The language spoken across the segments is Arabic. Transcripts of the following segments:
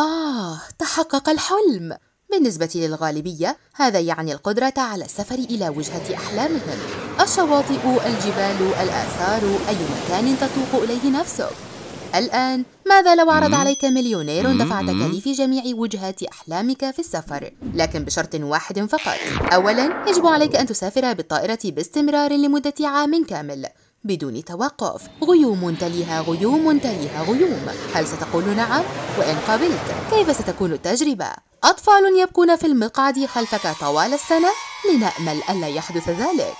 آه تحقق الحلم بالنسبة للغالبية هذا يعني القدرة على السفر إلى وجهة أحلامهم الشواطئ الجبال الآثار أي مكان تتوق إليه نفسك الآن ماذا لو عرض عليك مليونير دفع تكاليف جميع وجهات أحلامك في السفر لكن بشرط واحد فقط أولا يجب عليك أن تسافر بالطائرة باستمرار لمدة عام كامل بدون توقف غيوم تليها غيوم تليها غيوم هل ستقول نعم؟ وإن قبلت كيف ستكون التجربة؟ أطفال يبكون في المقعد خلفك طوال السنة لنأمل ألا يحدث ذلك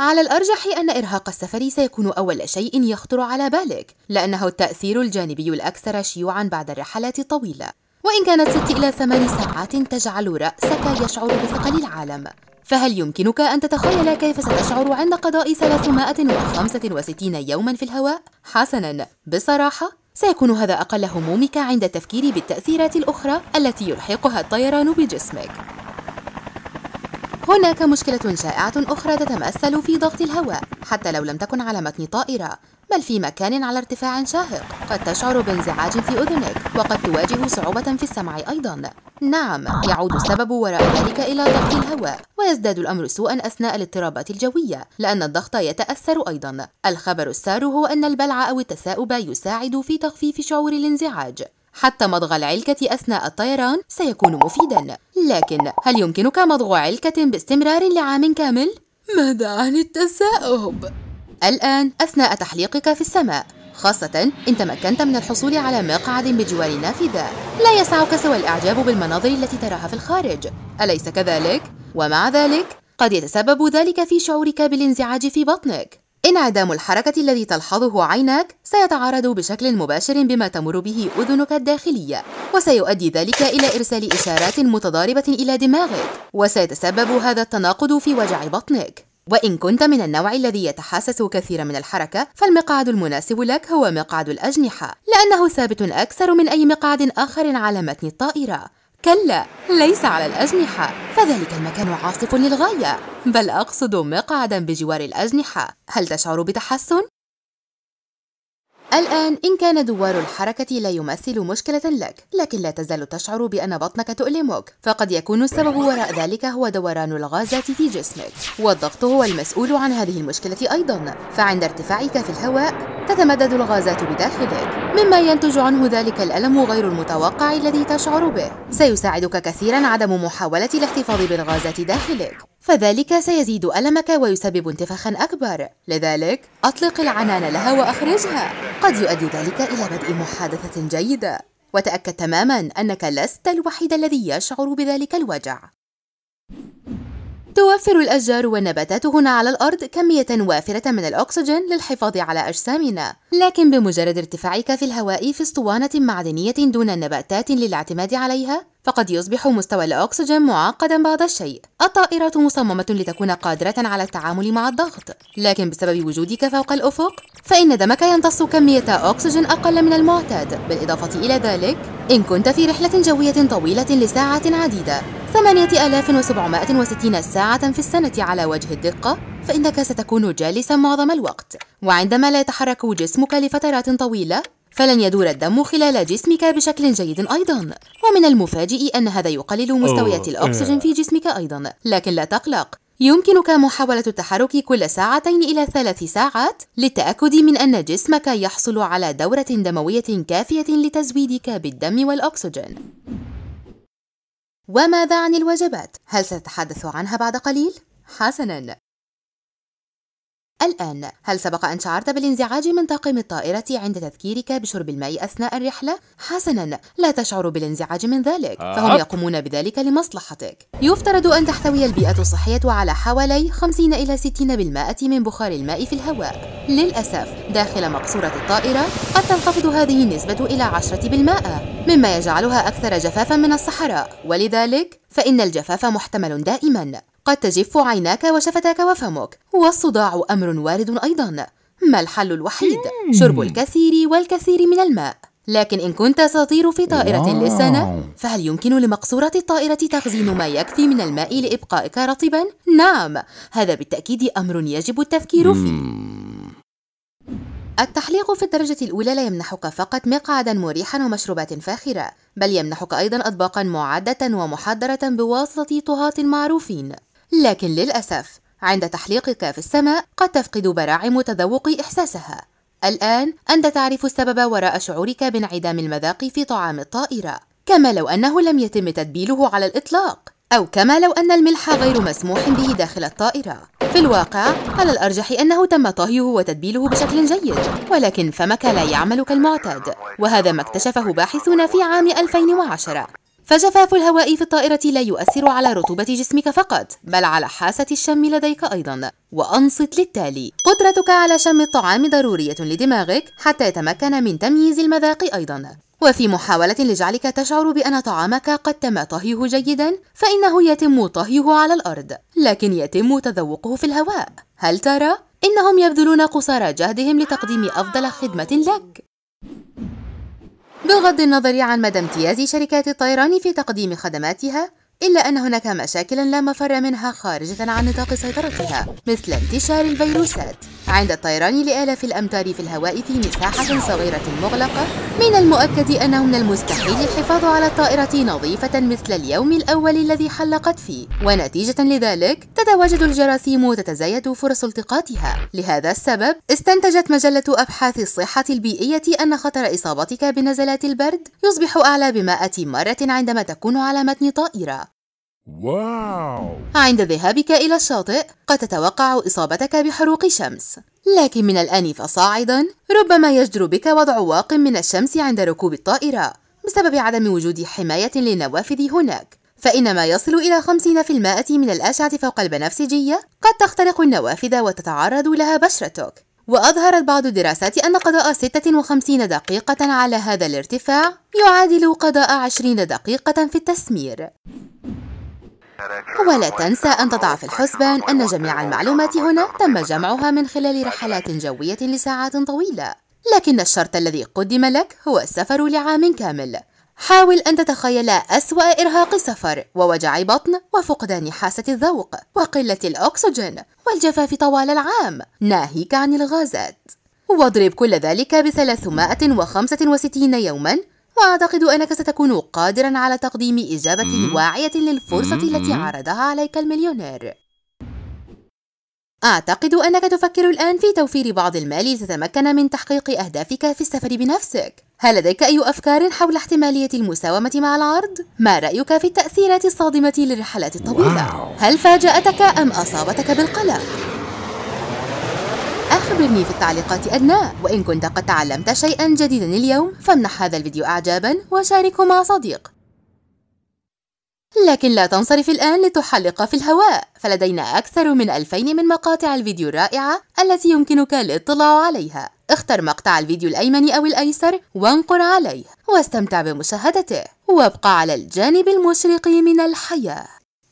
على الأرجح أن إرهاق السفر سيكون أول شيء يخطر على بالك لأنه التأثير الجانبي الأكثر شيوعا بعد الرحلات الطويلة وإن كانت 6 إلى 8 ساعات تجعل رأسك يشعر بثقل العالم فهل يمكنك أن تتخيل كيف ستشعر عند قضاء 365 يوما في الهواء؟ حسنا بصراحة سيكون هذا أقل همومك عند التفكير بالتأثيرات الأخرى التي يلحقها الطيران بجسمك هناك مشكلة شائعة أخرى تتمثل في ضغط الهواء حتى لو لم تكن على متن طائرة بل في مكان على ارتفاع شاهق قد تشعر بانزعاج في أذنك وقد تواجه صعوبة في السمع أيضا نعم يعود السبب وراء ذلك إلى ضغط الهواء ويزداد الأمر سوءا أثناء الاضطرابات الجوية لأن الضغط يتأثر أيضا الخبر السار هو أن البلع أو التثاؤب يساعد في تخفيف شعور الانزعاج حتى مضغ العلكة أثناء الطيران سيكون مفيدا لكن هل يمكنك مضغ علكة باستمرار لعام كامل؟ ماذا عن التثاؤب؟ الآن أثناء تحليقك في السماء خاصة إن تمكنت من الحصول على مقعد بجوار النافذة لا يسعك سوى الإعجاب بالمناظر التي تراها في الخارج أليس كذلك؟ ومع ذلك قد يتسبب ذلك في شعورك بالانزعاج في بطنك انعدام الحركة الذي تلحظه عينك سيتعارض بشكل مباشر بما تمر به أذنك الداخلية وسيؤدي ذلك إلى إرسال إشارات متضاربة إلى دماغك وسيتسبب هذا التناقض في وجع بطنك وإن كنت من النوع الذي يتحسس كثيرا من الحركة فالمقعد المناسب لك هو مقعد الأجنحة لأنه ثابت أكثر من أي مقعد آخر على متن الطائرة كلا ليس على الأجنحة فذلك المكان عاصف للغاية بل أقصد مقعدا بجوار الأجنحة هل تشعر بتحسن؟ الآن إن كان دوار الحركة لا يمثل مشكلة لك لكن لا تزال تشعر بأن بطنك تؤلمك فقد يكون السبب وراء ذلك هو دوران الغازات في جسمك والضغط هو المسؤول عن هذه المشكلة أيضا فعند ارتفاعك في الهواء تتمدد الغازات بداخلك مما ينتج عنه ذلك الألم غير المتوقع الذي تشعر به سيساعدك كثيرا عدم محاولة الاحتفاظ بالغازات داخلك فذلك سيزيد ألمك ويسبب انتفاخا أكبر لذلك أطلق العنان لها وأخرجها قد يؤدي ذلك إلى بدء محادثة جيدة وتأكد تماما أنك لست الوحيد الذي يشعر بذلك الوجع توفر الأشجار والنباتات هنا على الأرض كمية وافرة من الأكسجين للحفاظ على أجسامنا، لكن بمجرد ارتفاعك في الهواء في اسطوانة معدنية دون نباتات للاعتماد عليها، فقد يصبح مستوى الأكسجين معقدا بعض الشيء الطائرات مصممة لتكون قادرة على التعامل مع الضغط لكن بسبب وجودك فوق الأفق فإن دمك يمتص كمية أكسجين أقل من المعتاد بالإضافة إلى ذلك إن كنت في رحلة جوية طويلة لساعات عديدة 8760 ساعة في السنة على وجه الدقة فإنك ستكون جالسا معظم الوقت وعندما لا يتحرك جسمك لفترات طويلة فلن يدور الدم خلال جسمك بشكل جيد أيضا ومن المفاجئ أن هذا يقلل مستويات الأكسجين إيه. في جسمك أيضا لكن لا تقلق يمكنك محاولة التحرك كل ساعتين إلى ثلاث ساعات للتأكد من أن جسمك يحصل على دورة دموية كافية لتزويدك بالدم والأكسجين وماذا عن الوجبات؟ هل ستتحدث عنها بعد قليل؟ حسناً الآن هل سبق أن شعرت بالانزعاج من طاقم الطائرة عند تذكيرك بشرب الماء أثناء الرحلة؟ حسناً لا تشعر بالانزعاج من ذلك آه. فهم يقومون بذلك لمصلحتك يفترض أن تحتوي البيئة الصحية على حوالي 50 إلى 60% من بخار الماء في الهواء للأسف داخل مقصورة الطائرة قد تنخفض هذه النسبة إلى 10% مما يجعلها أكثر جفافاً من الصحراء ولذلك فإن الجفاف محتمل دائماً قد تجف عيناك وشفتاك وفمك والصداع أمر وارد أيضا ما الحل الوحيد؟ شرب الكثير والكثير من الماء لكن إن كنت ستطير في طائرة للسنة فهل يمكن لمقصورة الطائرة تخزين ما يكفي من الماء لإبقائك رطبا؟ نعم هذا بالتأكيد أمر يجب التفكير فيه التحليق في الدرجة الأولى لا يمنحك فقط مقعدا مريحا ومشروبات فاخرة بل يمنحك أيضا أطباقا معدة ومحضرة بواسطة طهاة معروفين لكن للأسف عند تحليقك في السماء قد تفقد براعم تذوق إحساسها الآن أنت تعرف السبب وراء شعورك بانعدام المذاق في طعام الطائرة كما لو أنه لم يتم تتبيله على الإطلاق أو كما لو أن الملح غير مسموح به داخل الطائرة في الواقع على الأرجح أنه تم طهيه وتتبيله بشكل جيد ولكن فمك لا يعمل كالمعتاد وهذا ما اكتشفه باحثون في عام 2010 فجفاف الهواء في الطائرة لا يؤثر على رطوبة جسمك فقط بل على حاسة الشم لديك أيضا وأنصت للتالي قدرتك على شم الطعام ضرورية لدماغك حتى يتمكن من تمييز المذاق أيضا وفي محاولة لجعلك تشعر بأن طعامك قد تم طهيه جيدا فإنه يتم طهيه على الأرض لكن يتم تذوقه في الهواء هل ترى؟ إنهم يبذلون قصارى جهدهم لتقديم أفضل خدمة لك بغض النظر عن مدى امتياز شركات الطيران في تقديم خدماتها إلا أن هناك مشاكل لا مفر منها خارجة عن نطاق سيطرتها مثل انتشار الفيروسات عند الطيران لآلاف الأمتار في الهواء في مساحة صغيرة مغلقة من المؤكد أنه من المستحيل الحفاظ على الطائرة نظيفة مثل اليوم الأول الذي حلقت فيه ونتيجة لذلك تتواجد الجراثيم وتتزايد فرص التقاطها لهذا السبب استنتجت مجلة أبحاث الصحة البيئية أن خطر إصابتك بنزلات البرد يصبح أعلى بمائة مرة عندما تكون على متن طائرة واو عند ذهابك إلى الشاطئ قد تتوقع إصابتك بحروق شمس لكن من الآن فصاعدا ربما يجدر بك وضع واق من الشمس عند ركوب الطائرة بسبب عدم وجود حماية للنوافذ هناك فإن ما يصل إلى 50% من الأشعة فوق البنفسجية قد تخترق النوافذ وتتعرض لها بشرتك وأظهرت بعض الدراسات أن قضاء 56 دقيقة على هذا الارتفاع يعادل قضاء 20 دقيقة في التسمير ولا تنسى أن تضع في الحسبان أن جميع المعلومات هنا تم جمعها من خلال رحلات جوية لساعات طويلة لكن الشرط الذي قدم لك هو السفر لعام كامل حاول أن تتخيل أسوأ إرهاق سفر ووجع بطن وفقدان حاسة الذوق وقلة الأكسجين والجفاف طوال العام ناهيك عن الغازات واضرب كل ذلك ب 365 يوماً وأعتقد أنك ستكون قادرا على تقديم إجابة واعية للفرصة التي عرضها عليك المليونير أعتقد أنك تفكر الآن في توفير بعض المال لتتمكن من تحقيق أهدافك في السفر بنفسك هل لديك أي أفكار حول احتمالية المساومة مع العرض؟ ما رأيك في التأثيرات الصادمة للرحلات الطويلة؟ هل فاجأتك أم أصابتك بالقلق؟ أخبرني في التعليقات أدناه وإن كنت قد تعلمت شيئا جديدا اليوم فامنح هذا الفيديو إعجابا وشاركه مع صديق لكن لا تنصرف الآن لتحلق في الهواء فلدينا أكثر من 2000 من مقاطع الفيديو الرائعة التي يمكنك الاطلاع عليها اختر مقطع الفيديو الأيمن أو الأيسر وانقر عليه واستمتع بمشاهدته وابقى على الجانب المشرق من الحياة